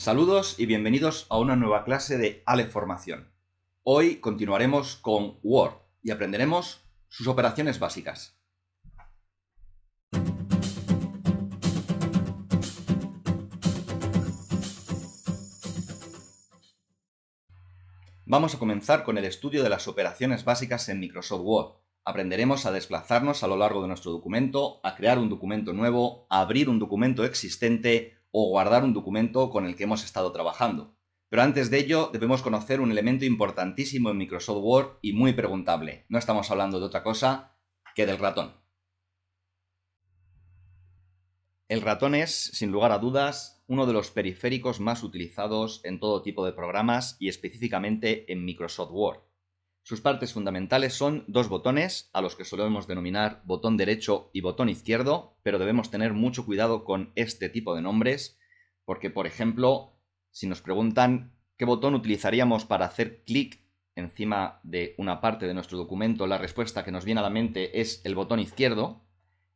Saludos y bienvenidos a una nueva clase de Ale Formación. Hoy continuaremos con Word y aprenderemos sus operaciones básicas. Vamos a comenzar con el estudio de las operaciones básicas en Microsoft Word. Aprenderemos a desplazarnos a lo largo de nuestro documento, a crear un documento nuevo, a abrir un documento existente, o guardar un documento con el que hemos estado trabajando. Pero antes de ello, debemos conocer un elemento importantísimo en Microsoft Word y muy preguntable. No estamos hablando de otra cosa que del ratón. El ratón es, sin lugar a dudas, uno de los periféricos más utilizados en todo tipo de programas y específicamente en Microsoft Word. Sus partes fundamentales son dos botones, a los que solemos denominar botón derecho y botón izquierdo, pero debemos tener mucho cuidado con este tipo de nombres, porque por ejemplo, si nos preguntan qué botón utilizaríamos para hacer clic encima de una parte de nuestro documento, la respuesta que nos viene a la mente es el botón izquierdo.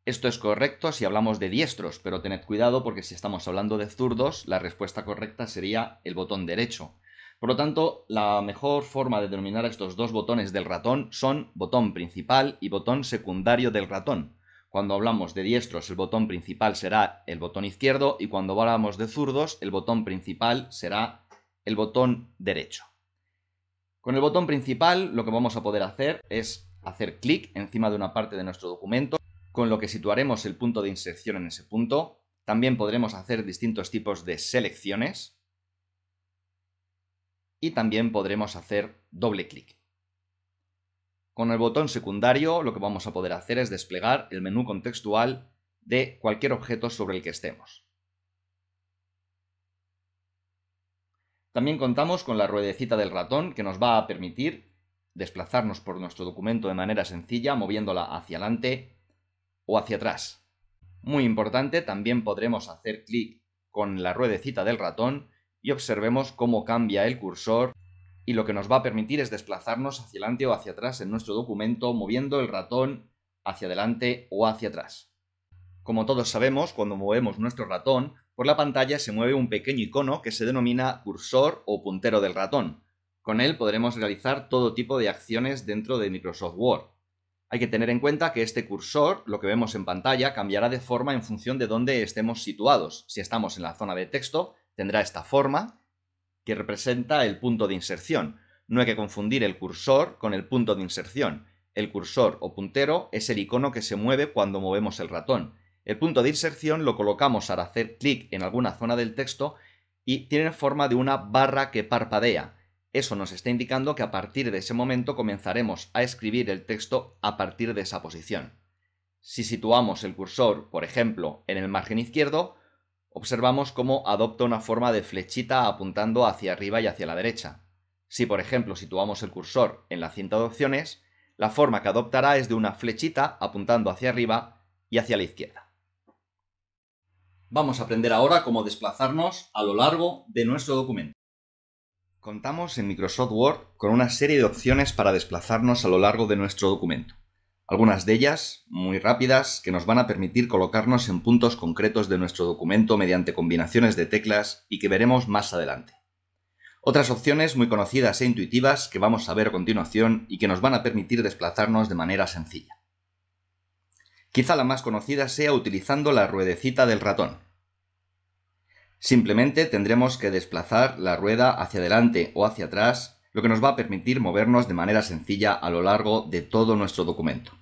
Esto es correcto si hablamos de diestros, pero tened cuidado porque si estamos hablando de zurdos, la respuesta correcta sería el botón derecho. Por lo tanto, la mejor forma de denominar estos dos botones del ratón son botón principal y botón secundario del ratón. Cuando hablamos de diestros, el botón principal será el botón izquierdo y cuando hablamos de zurdos, el botón principal será el botón derecho. Con el botón principal lo que vamos a poder hacer es hacer clic encima de una parte de nuestro documento, con lo que situaremos el punto de inserción en ese punto. También podremos hacer distintos tipos de selecciones, y también podremos hacer doble clic. Con el botón secundario lo que vamos a poder hacer es desplegar el menú contextual de cualquier objeto sobre el que estemos. También contamos con la ruedecita del ratón que nos va a permitir desplazarnos por nuestro documento de manera sencilla moviéndola hacia adelante o hacia atrás. Muy importante, también podremos hacer clic con la ruedecita del ratón y observemos cómo cambia el cursor y lo que nos va a permitir es desplazarnos hacia adelante o hacia atrás en nuestro documento moviendo el ratón hacia adelante o hacia atrás. Como todos sabemos, cuando movemos nuestro ratón, por la pantalla se mueve un pequeño icono que se denomina cursor o puntero del ratón. Con él podremos realizar todo tipo de acciones dentro de Microsoft Word. Hay que tener en cuenta que este cursor, lo que vemos en pantalla, cambiará de forma en función de dónde estemos situados. Si estamos en la zona de texto, tendrá esta forma, que representa el punto de inserción. No hay que confundir el cursor con el punto de inserción. El cursor o puntero es el icono que se mueve cuando movemos el ratón. El punto de inserción lo colocamos al hacer clic en alguna zona del texto y tiene forma de una barra que parpadea. Eso nos está indicando que a partir de ese momento comenzaremos a escribir el texto a partir de esa posición. Si situamos el cursor, por ejemplo, en el margen izquierdo, observamos cómo adopta una forma de flechita apuntando hacia arriba y hacia la derecha. Si por ejemplo situamos el cursor en la cinta de opciones, la forma que adoptará es de una flechita apuntando hacia arriba y hacia la izquierda. Vamos a aprender ahora cómo desplazarnos a lo largo de nuestro documento. Contamos en Microsoft Word con una serie de opciones para desplazarnos a lo largo de nuestro documento. Algunas de ellas, muy rápidas, que nos van a permitir colocarnos en puntos concretos de nuestro documento mediante combinaciones de teclas y que veremos más adelante. Otras opciones muy conocidas e intuitivas que vamos a ver a continuación y que nos van a permitir desplazarnos de manera sencilla. Quizá la más conocida sea utilizando la ruedecita del ratón. Simplemente tendremos que desplazar la rueda hacia adelante o hacia atrás lo que nos va a permitir movernos de manera sencilla a lo largo de todo nuestro documento.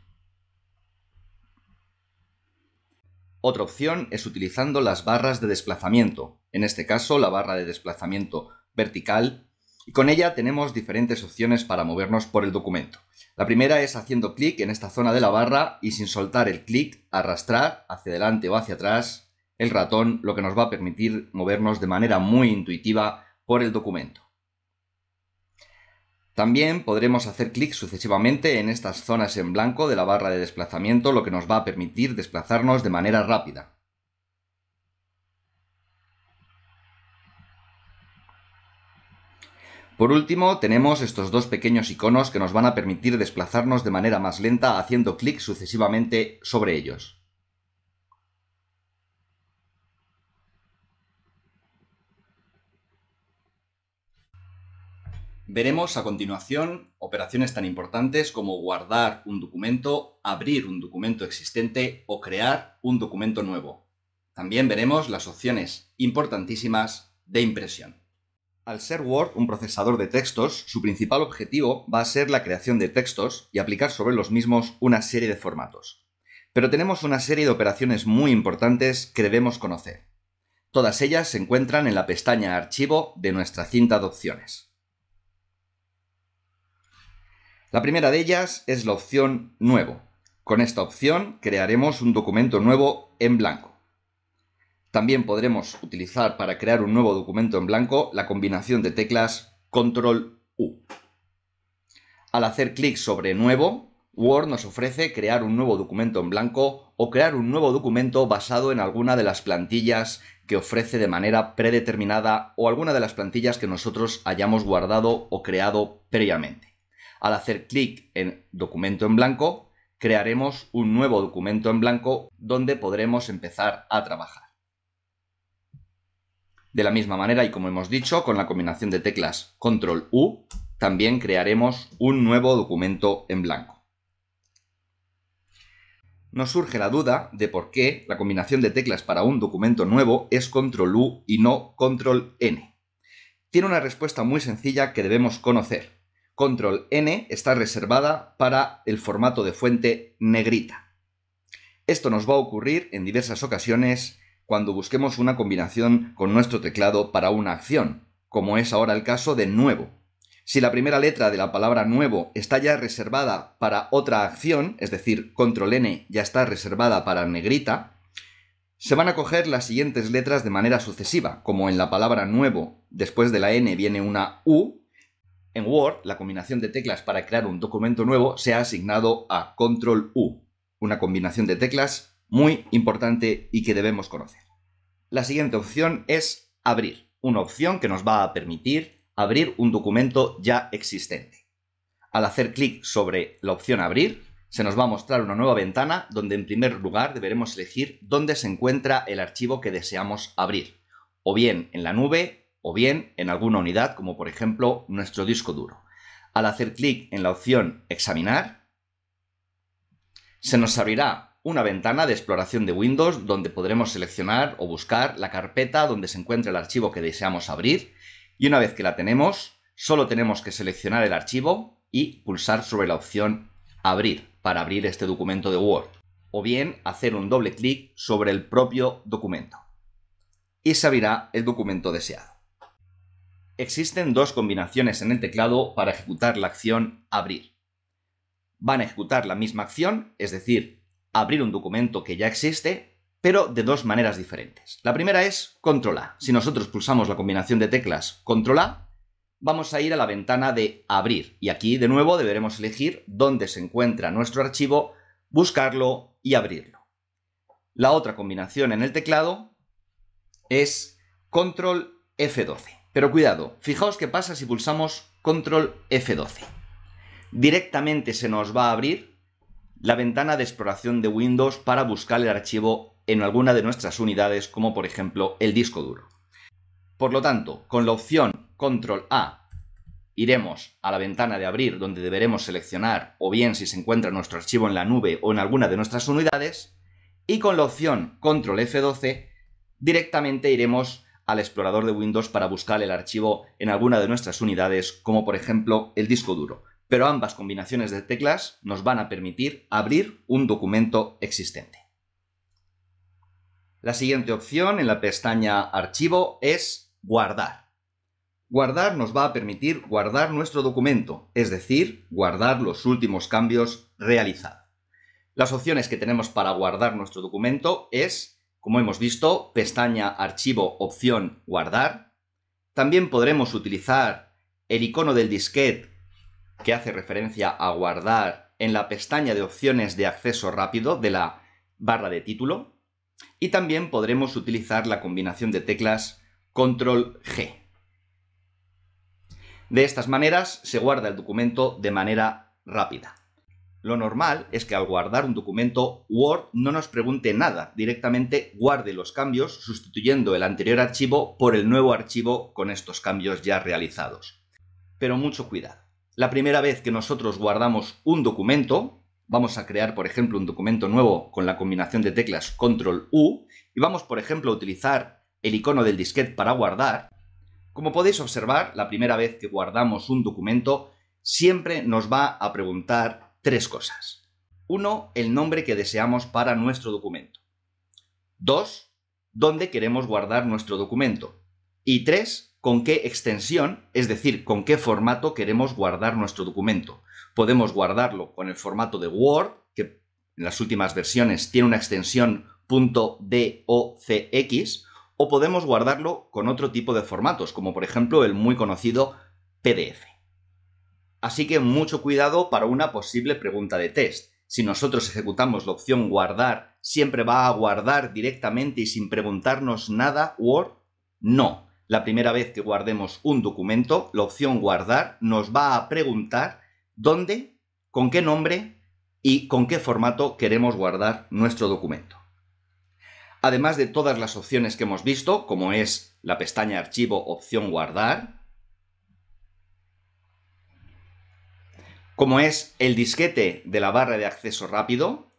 Otra opción es utilizando las barras de desplazamiento, en este caso la barra de desplazamiento vertical, y con ella tenemos diferentes opciones para movernos por el documento. La primera es haciendo clic en esta zona de la barra y sin soltar el clic, arrastrar hacia adelante o hacia atrás el ratón, lo que nos va a permitir movernos de manera muy intuitiva por el documento. También podremos hacer clic sucesivamente en estas zonas en blanco de la barra de desplazamiento, lo que nos va a permitir desplazarnos de manera rápida. Por último, tenemos estos dos pequeños iconos que nos van a permitir desplazarnos de manera más lenta haciendo clic sucesivamente sobre ellos. Veremos a continuación operaciones tan importantes como guardar un documento, abrir un documento existente o crear un documento nuevo. También veremos las opciones importantísimas de impresión. Al ser Word un procesador de textos, su principal objetivo va a ser la creación de textos y aplicar sobre los mismos una serie de formatos. Pero tenemos una serie de operaciones muy importantes que debemos conocer. Todas ellas se encuentran en la pestaña Archivo de nuestra cinta de opciones. La primera de ellas es la opción Nuevo. Con esta opción crearemos un documento nuevo en blanco. También podremos utilizar para crear un nuevo documento en blanco la combinación de teclas Control U. Al hacer clic sobre Nuevo, Word nos ofrece crear un nuevo documento en blanco o crear un nuevo documento basado en alguna de las plantillas que ofrece de manera predeterminada o alguna de las plantillas que nosotros hayamos guardado o creado previamente. Al hacer clic en documento en blanco, crearemos un nuevo documento en blanco donde podremos empezar a trabajar. De la misma manera y como hemos dicho, con la combinación de teclas Control U, también crearemos un nuevo documento en blanco. Nos surge la duda de por qué la combinación de teclas para un documento nuevo es Control U y no Control N. Tiene una respuesta muy sencilla que debemos conocer control N está reservada para el formato de fuente negrita. Esto nos va a ocurrir en diversas ocasiones cuando busquemos una combinación con nuestro teclado para una acción, como es ahora el caso de nuevo. Si la primera letra de la palabra nuevo está ya reservada para otra acción, es decir, control N ya está reservada para negrita, se van a coger las siguientes letras de manera sucesiva, como en la palabra nuevo después de la N viene una U, en Word, la combinación de teclas para crear un documento nuevo se ha asignado a Control U, una combinación de teclas muy importante y que debemos conocer. La siguiente opción es abrir, una opción que nos va a permitir abrir un documento ya existente. Al hacer clic sobre la opción abrir, se nos va a mostrar una nueva ventana donde en primer lugar deberemos elegir dónde se encuentra el archivo que deseamos abrir, o bien en la nube o bien en alguna unidad, como por ejemplo nuestro disco duro. Al hacer clic en la opción Examinar, se nos abrirá una ventana de exploración de Windows donde podremos seleccionar o buscar la carpeta donde se encuentra el archivo que deseamos abrir y una vez que la tenemos, solo tenemos que seleccionar el archivo y pulsar sobre la opción Abrir para abrir este documento de Word o bien hacer un doble clic sobre el propio documento y se abrirá el documento deseado existen dos combinaciones en el teclado para ejecutar la acción abrir. Van a ejecutar la misma acción, es decir, abrir un documento que ya existe, pero de dos maneras diferentes. La primera es control A. Si nosotros pulsamos la combinación de teclas control A, vamos a ir a la ventana de abrir y aquí de nuevo deberemos elegir dónde se encuentra nuestro archivo, buscarlo y abrirlo. La otra combinación en el teclado es control F12. Pero cuidado, fijaos qué pasa si pulsamos Control F12. Directamente se nos va a abrir la ventana de exploración de Windows para buscar el archivo en alguna de nuestras unidades, como por ejemplo el disco duro. Por lo tanto, con la opción Control A iremos a la ventana de abrir donde deberemos seleccionar o bien si se encuentra nuestro archivo en la nube o en alguna de nuestras unidades y con la opción Control F12 directamente iremos al explorador de Windows para buscar el archivo en alguna de nuestras unidades, como por ejemplo el disco duro. Pero ambas combinaciones de teclas nos van a permitir abrir un documento existente. La siguiente opción en la pestaña Archivo es Guardar. Guardar nos va a permitir guardar nuestro documento, es decir, guardar los últimos cambios realizados. Las opciones que tenemos para guardar nuestro documento es como hemos visto, pestaña Archivo, opción Guardar. También podremos utilizar el icono del disquete que hace referencia a guardar en la pestaña de opciones de acceso rápido de la barra de título. Y también podremos utilizar la combinación de teclas Control G. De estas maneras se guarda el documento de manera rápida. Lo normal es que al guardar un documento, Word no nos pregunte nada, directamente guarde los cambios sustituyendo el anterior archivo por el nuevo archivo con estos cambios ya realizados. Pero mucho cuidado. La primera vez que nosotros guardamos un documento, vamos a crear por ejemplo un documento nuevo con la combinación de teclas Control U y vamos por ejemplo a utilizar el icono del disquete para guardar. Como podéis observar, la primera vez que guardamos un documento siempre nos va a preguntar tres cosas. Uno, el nombre que deseamos para nuestro documento. Dos, dónde queremos guardar nuestro documento. Y tres, con qué extensión, es decir, con qué formato queremos guardar nuestro documento. Podemos guardarlo con el formato de Word, que en las últimas versiones tiene una extensión .docx, o podemos guardarlo con otro tipo de formatos, como por ejemplo el muy conocido PDF. Así que mucho cuidado para una posible pregunta de test. Si nosotros ejecutamos la opción guardar, ¿siempre va a guardar directamente y sin preguntarnos nada Word? No. La primera vez que guardemos un documento, la opción guardar nos va a preguntar dónde, con qué nombre y con qué formato queremos guardar nuestro documento. Además de todas las opciones que hemos visto, como es la pestaña Archivo, opción Guardar, como es el disquete de la barra de acceso rápido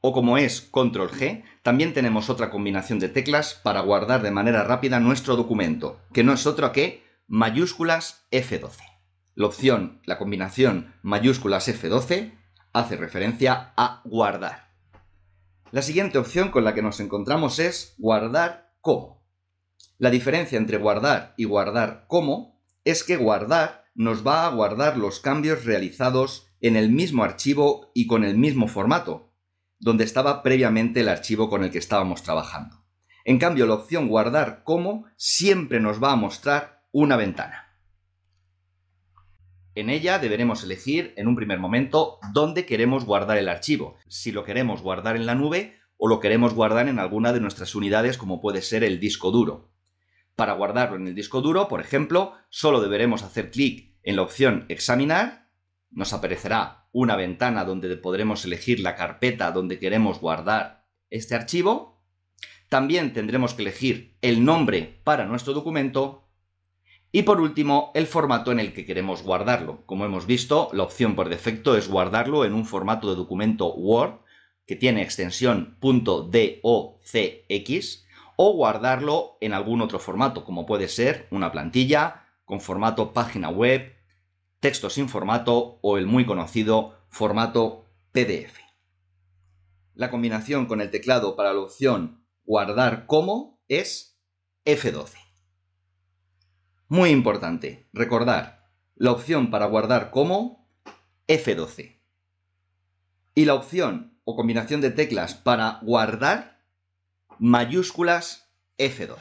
o como es Control G, también tenemos otra combinación de teclas para guardar de manera rápida nuestro documento, que no es otra que mayúsculas F12. La opción, la combinación mayúsculas F12 hace referencia a guardar. La siguiente opción con la que nos encontramos es guardar como. La diferencia entre guardar y guardar como es que guardar nos va a guardar los cambios realizados en el mismo archivo y con el mismo formato, donde estaba previamente el archivo con el que estábamos trabajando. En cambio, la opción guardar como siempre nos va a mostrar una ventana. En ella deberemos elegir en un primer momento dónde queremos guardar el archivo, si lo queremos guardar en la nube o lo queremos guardar en alguna de nuestras unidades como puede ser el disco duro. Para guardarlo en el disco duro, por ejemplo, solo deberemos hacer clic en la opción Examinar, nos aparecerá una ventana donde podremos elegir la carpeta donde queremos guardar este archivo, también tendremos que elegir el nombre para nuestro documento y por último el formato en el que queremos guardarlo. Como hemos visto, la opción por defecto es guardarlo en un formato de documento Word que tiene extensión .docx o guardarlo en algún otro formato, como puede ser una plantilla con formato página web, texto sin formato o el muy conocido formato PDF. La combinación con el teclado para la opción guardar como es F12. Muy importante, recordar, la opción para guardar como F12. Y la opción o combinación de teclas para guardar mayúsculas F12.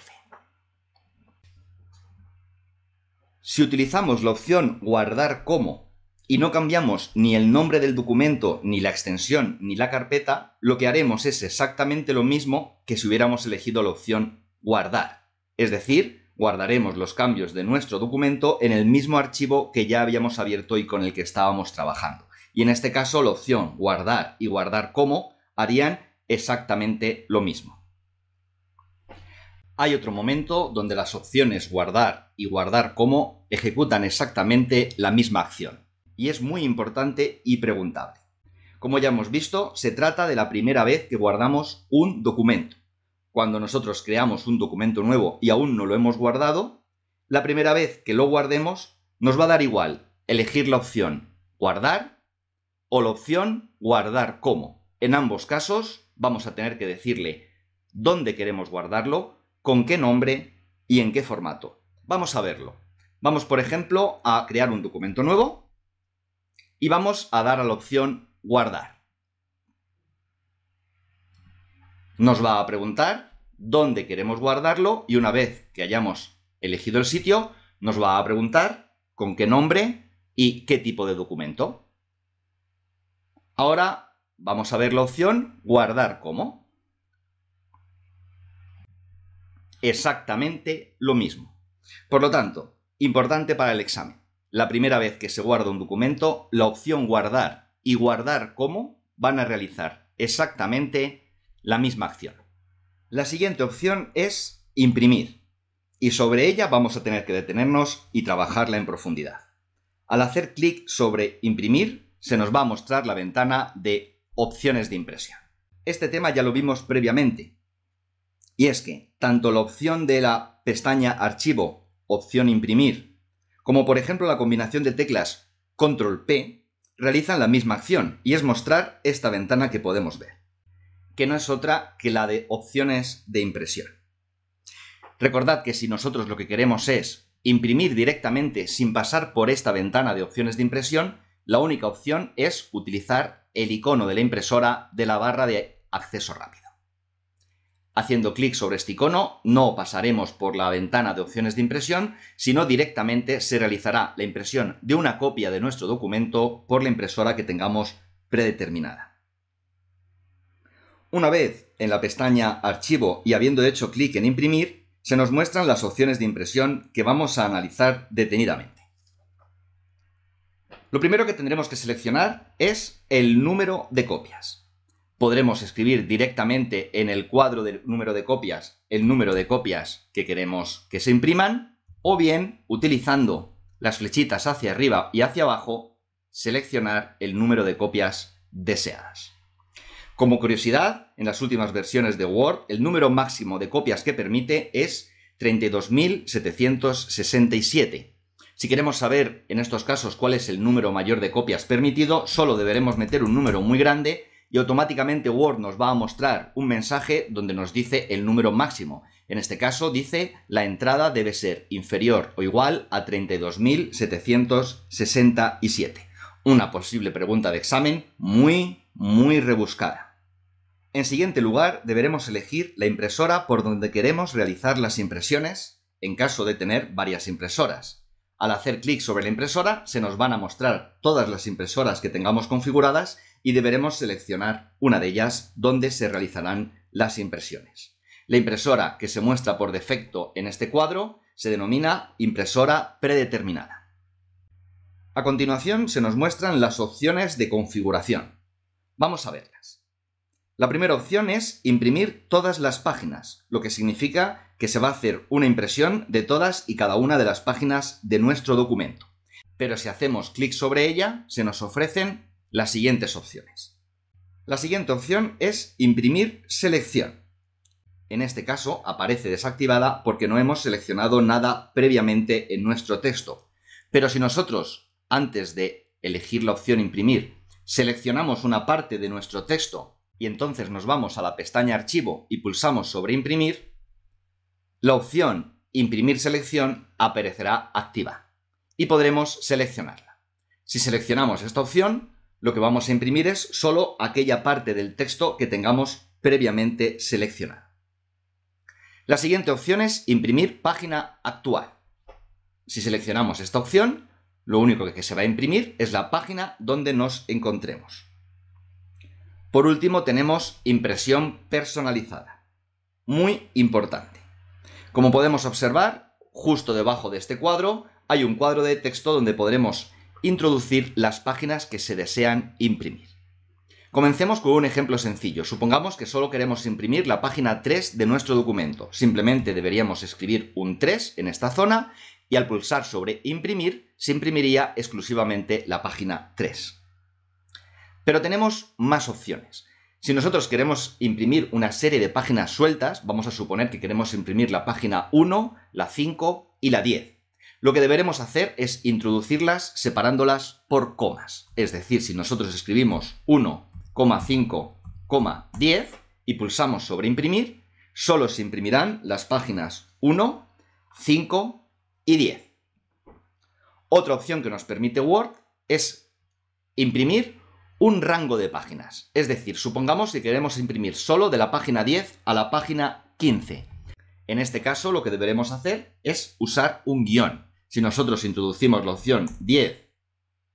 Si utilizamos la opción guardar como y no cambiamos ni el nombre del documento, ni la extensión, ni la carpeta, lo que haremos es exactamente lo mismo que si hubiéramos elegido la opción guardar. Es decir, guardaremos los cambios de nuestro documento en el mismo archivo que ya habíamos abierto y con el que estábamos trabajando. Y en este caso la opción guardar y guardar como harían exactamente lo mismo hay otro momento donde las opciones guardar y guardar como ejecutan exactamente la misma acción. Y es muy importante y preguntable. Como ya hemos visto, se trata de la primera vez que guardamos un documento. Cuando nosotros creamos un documento nuevo y aún no lo hemos guardado, la primera vez que lo guardemos nos va a dar igual elegir la opción guardar o la opción guardar como. En ambos casos vamos a tener que decirle dónde queremos guardarlo con qué nombre y en qué formato. Vamos a verlo. Vamos, por ejemplo, a crear un documento nuevo y vamos a dar a la opción guardar. Nos va a preguntar dónde queremos guardarlo y una vez que hayamos elegido el sitio, nos va a preguntar con qué nombre y qué tipo de documento. Ahora vamos a ver la opción guardar como. exactamente lo mismo. Por lo tanto, importante para el examen. La primera vez que se guarda un documento, la opción guardar y guardar como van a realizar exactamente la misma acción. La siguiente opción es imprimir. Y sobre ella vamos a tener que detenernos y trabajarla en profundidad. Al hacer clic sobre imprimir, se nos va a mostrar la ventana de opciones de impresión. Este tema ya lo vimos previamente, y es que tanto la opción de la pestaña Archivo, opción Imprimir, como por ejemplo la combinación de teclas Control P, realizan la misma acción y es mostrar esta ventana que podemos ver, que no es otra que la de opciones de impresión. Recordad que si nosotros lo que queremos es imprimir directamente sin pasar por esta ventana de opciones de impresión, la única opción es utilizar el icono de la impresora de la barra de acceso rápido. Haciendo clic sobre este icono no pasaremos por la ventana de opciones de impresión, sino directamente se realizará la impresión de una copia de nuestro documento por la impresora que tengamos predeterminada. Una vez en la pestaña Archivo y habiendo hecho clic en Imprimir, se nos muestran las opciones de impresión que vamos a analizar detenidamente. Lo primero que tendremos que seleccionar es el número de copias podremos escribir directamente en el cuadro del número de copias el número de copias que queremos que se impriman, o bien utilizando las flechitas hacia arriba y hacia abajo, seleccionar el número de copias deseadas. Como curiosidad, en las últimas versiones de Word, el número máximo de copias que permite es 32.767. Si queremos saber en estos casos cuál es el número mayor de copias permitido, solo deberemos meter un número muy grande y automáticamente Word nos va a mostrar un mensaje donde nos dice el número máximo. En este caso dice la entrada debe ser inferior o igual a 32.767. Una posible pregunta de examen muy, muy rebuscada. En siguiente lugar, deberemos elegir la impresora por donde queremos realizar las impresiones, en caso de tener varias impresoras. Al hacer clic sobre la impresora, se nos van a mostrar todas las impresoras que tengamos configuradas y deberemos seleccionar una de ellas donde se realizarán las impresiones. La impresora que se muestra por defecto en este cuadro se denomina impresora predeterminada. A continuación se nos muestran las opciones de configuración. Vamos a verlas. La primera opción es imprimir todas las páginas, lo que significa que se va a hacer una impresión de todas y cada una de las páginas de nuestro documento. Pero si hacemos clic sobre ella, se nos ofrecen las siguientes opciones. La siguiente opción es imprimir selección. En este caso aparece desactivada porque no hemos seleccionado nada previamente en nuestro texto. Pero si nosotros, antes de elegir la opción imprimir, seleccionamos una parte de nuestro texto y entonces nos vamos a la pestaña archivo y pulsamos sobre imprimir, la opción imprimir selección aparecerá activa y podremos seleccionarla. Si seleccionamos esta opción, lo que vamos a imprimir es solo aquella parte del texto que tengamos previamente seleccionada. La siguiente opción es imprimir página actual. Si seleccionamos esta opción, lo único que se va a imprimir es la página donde nos encontremos. Por último tenemos impresión personalizada. Muy importante. Como podemos observar, justo debajo de este cuadro hay un cuadro de texto donde podremos introducir las páginas que se desean imprimir. Comencemos con un ejemplo sencillo. Supongamos que solo queremos imprimir la página 3 de nuestro documento. Simplemente deberíamos escribir un 3 en esta zona y al pulsar sobre imprimir se imprimiría exclusivamente la página 3. Pero tenemos más opciones. Si nosotros queremos imprimir una serie de páginas sueltas, vamos a suponer que queremos imprimir la página 1, la 5 y la 10. Lo que deberemos hacer es introducirlas separándolas por comas. Es decir, si nosotros escribimos 1,5,10 y pulsamos sobre imprimir, solo se imprimirán las páginas 1, 5 y 10. Otra opción que nos permite Word es imprimir un rango de páginas. Es decir, supongamos que queremos imprimir solo de la página 10 a la página 15. En este caso lo que deberemos hacer es usar un guión. Si nosotros introducimos la opción 10,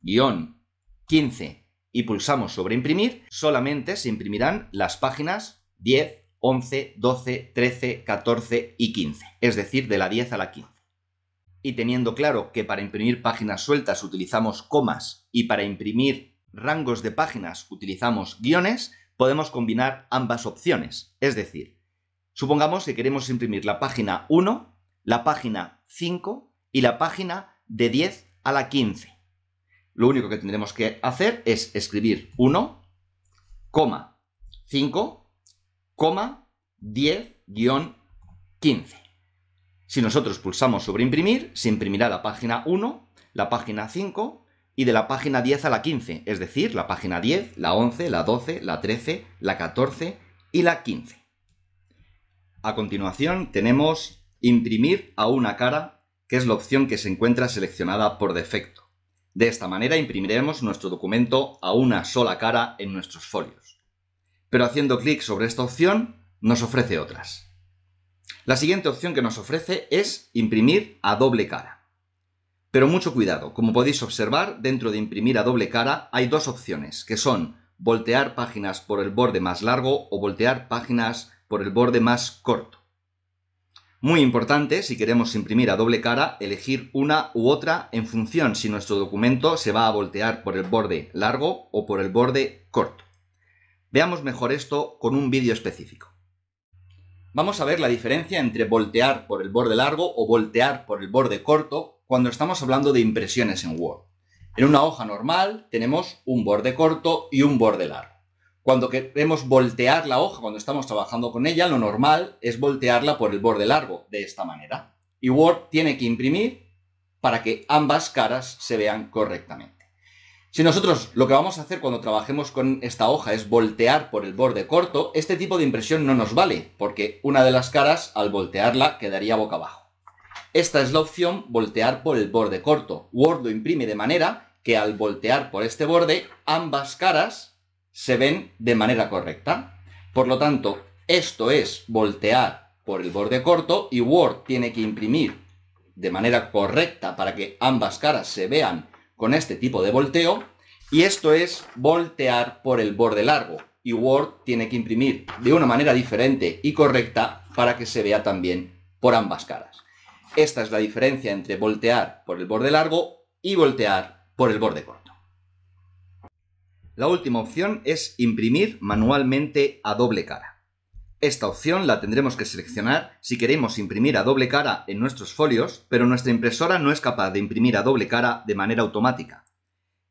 guión 15 y pulsamos sobre imprimir, solamente se imprimirán las páginas 10, 11, 12, 13, 14 y 15, es decir, de la 10 a la 15. Y teniendo claro que para imprimir páginas sueltas utilizamos comas y para imprimir rangos de páginas utilizamos guiones, podemos combinar ambas opciones, es decir, Supongamos que queremos imprimir la página 1, la página 5 y la página de 10 a la 15. Lo único que tendremos que hacer es escribir 1, 5, 10, 15. Si nosotros pulsamos sobre imprimir, se imprimirá la página 1, la página 5 y de la página 10 a la 15, es decir, la página 10, la 11, la 12, la 13, la 14 y la 15. A continuación tenemos imprimir a una cara, que es la opción que se encuentra seleccionada por defecto. De esta manera imprimiremos nuestro documento a una sola cara en nuestros folios. Pero haciendo clic sobre esta opción nos ofrece otras. La siguiente opción que nos ofrece es imprimir a doble cara. Pero mucho cuidado, como podéis observar, dentro de imprimir a doble cara hay dos opciones, que son voltear páginas por el borde más largo o voltear páginas por el borde más corto. Muy importante, si queremos imprimir a doble cara, elegir una u otra en función si nuestro documento se va a voltear por el borde largo o por el borde corto. Veamos mejor esto con un vídeo específico. Vamos a ver la diferencia entre voltear por el borde largo o voltear por el borde corto cuando estamos hablando de impresiones en Word. En una hoja normal tenemos un borde corto y un borde largo. Cuando queremos voltear la hoja, cuando estamos trabajando con ella, lo normal es voltearla por el borde largo, de esta manera. Y Word tiene que imprimir para que ambas caras se vean correctamente. Si nosotros lo que vamos a hacer cuando trabajemos con esta hoja es voltear por el borde corto, este tipo de impresión no nos vale, porque una de las caras al voltearla quedaría boca abajo. Esta es la opción voltear por el borde corto. Word lo imprime de manera que al voltear por este borde, ambas caras se ven de manera correcta. Por lo tanto, esto es voltear por el borde corto y Word tiene que imprimir de manera correcta para que ambas caras se vean con este tipo de volteo. Y esto es voltear por el borde largo y Word tiene que imprimir de una manera diferente y correcta para que se vea también por ambas caras. Esta es la diferencia entre voltear por el borde largo y voltear por el borde corto. La última opción es imprimir manualmente a doble cara. Esta opción la tendremos que seleccionar si queremos imprimir a doble cara en nuestros folios, pero nuestra impresora no es capaz de imprimir a doble cara de manera automática.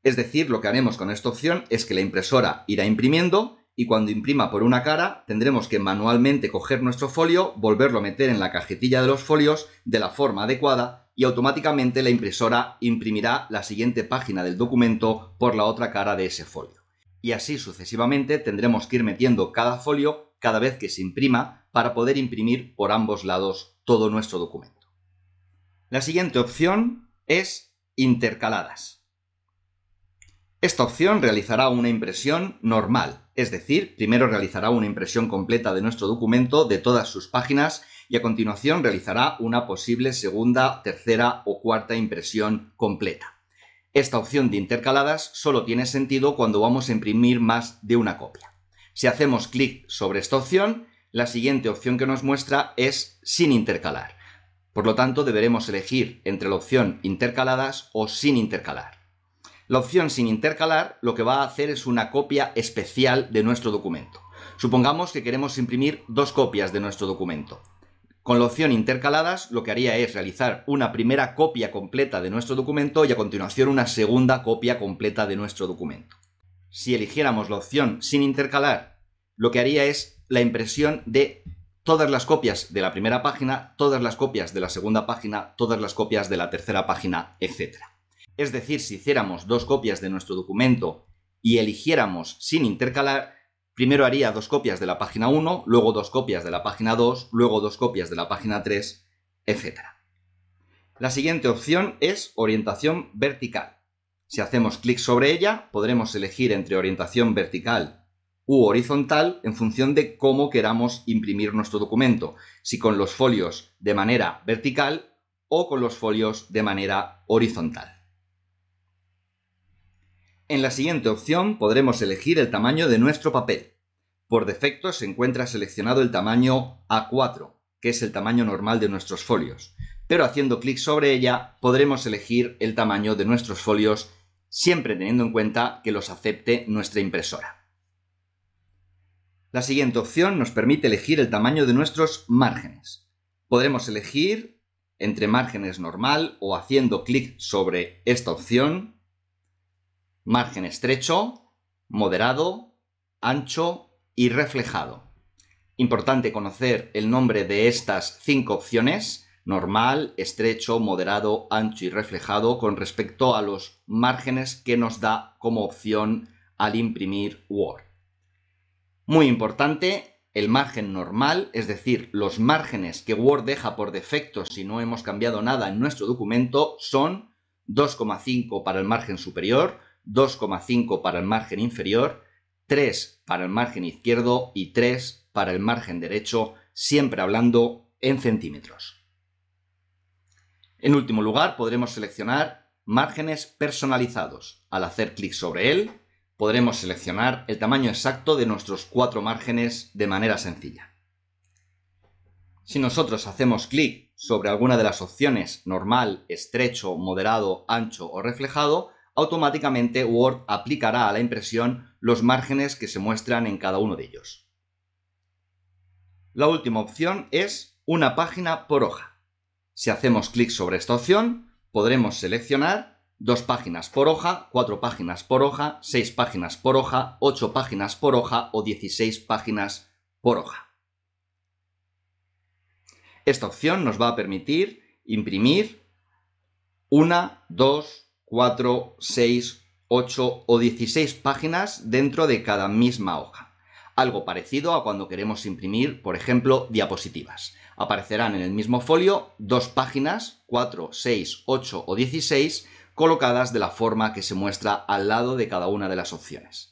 Es decir, lo que haremos con esta opción es que la impresora irá imprimiendo y cuando imprima por una cara tendremos que manualmente coger nuestro folio, volverlo a meter en la cajetilla de los folios de la forma adecuada y automáticamente la impresora imprimirá la siguiente página del documento por la otra cara de ese folio y así sucesivamente tendremos que ir metiendo cada folio cada vez que se imprima para poder imprimir por ambos lados todo nuestro documento. La siguiente opción es intercaladas. Esta opción realizará una impresión normal, es decir, primero realizará una impresión completa de nuestro documento, de todas sus páginas, y a continuación realizará una posible segunda, tercera o cuarta impresión completa. Esta opción de intercaladas solo tiene sentido cuando vamos a imprimir más de una copia. Si hacemos clic sobre esta opción, la siguiente opción que nos muestra es sin intercalar. Por lo tanto, deberemos elegir entre la opción intercaladas o sin intercalar. La opción sin intercalar lo que va a hacer es una copia especial de nuestro documento. Supongamos que queremos imprimir dos copias de nuestro documento. Con la opción intercaladas, lo que haría es realizar una primera copia completa de nuestro documento y a continuación una segunda copia completa de nuestro documento. Si eligiéramos la opción sin intercalar, lo que haría es la impresión de todas las copias de la primera página, todas las copias de la segunda página, todas las copias de la tercera página, etc. Es decir, si hiciéramos dos copias de nuestro documento y eligiéramos sin intercalar, primero haría dos copias de la página 1, luego dos copias de la página 2, luego dos copias de la página 3, etc. La siguiente opción es orientación vertical. Si hacemos clic sobre ella, podremos elegir entre orientación vertical u horizontal en función de cómo queramos imprimir nuestro documento, si con los folios de manera vertical o con los folios de manera horizontal. En la siguiente opción podremos elegir el tamaño de nuestro papel. Por defecto se encuentra seleccionado el tamaño A4, que es el tamaño normal de nuestros folios, pero haciendo clic sobre ella podremos elegir el tamaño de nuestros folios siempre teniendo en cuenta que los acepte nuestra impresora. La siguiente opción nos permite elegir el tamaño de nuestros márgenes. Podremos elegir entre márgenes normal o haciendo clic sobre esta opción margen estrecho, moderado, ancho y reflejado. Importante conocer el nombre de estas cinco opciones, normal, estrecho, moderado, ancho y reflejado, con respecto a los márgenes que nos da como opción al imprimir Word. Muy importante, el margen normal, es decir, los márgenes que Word deja por defecto si no hemos cambiado nada en nuestro documento, son 2,5 para el margen superior, 2,5 para el margen inferior, 3 para el margen izquierdo y 3 para el margen derecho, siempre hablando en centímetros. En último lugar, podremos seleccionar márgenes personalizados. Al hacer clic sobre él, podremos seleccionar el tamaño exacto de nuestros cuatro márgenes de manera sencilla. Si nosotros hacemos clic sobre alguna de las opciones normal, estrecho, moderado, ancho o reflejado, automáticamente Word aplicará a la impresión los márgenes que se muestran en cada uno de ellos. La última opción es una página por hoja. Si hacemos clic sobre esta opción, podremos seleccionar dos páginas por hoja, cuatro páginas por hoja, seis páginas por hoja, ocho páginas por hoja o 16 páginas por hoja. Esta opción nos va a permitir imprimir una, dos, 4, 6, 8 o 16 páginas dentro de cada misma hoja. Algo parecido a cuando queremos imprimir, por ejemplo, diapositivas. Aparecerán en el mismo folio dos páginas, 4, 6, 8 o 16, colocadas de la forma que se muestra al lado de cada una de las opciones.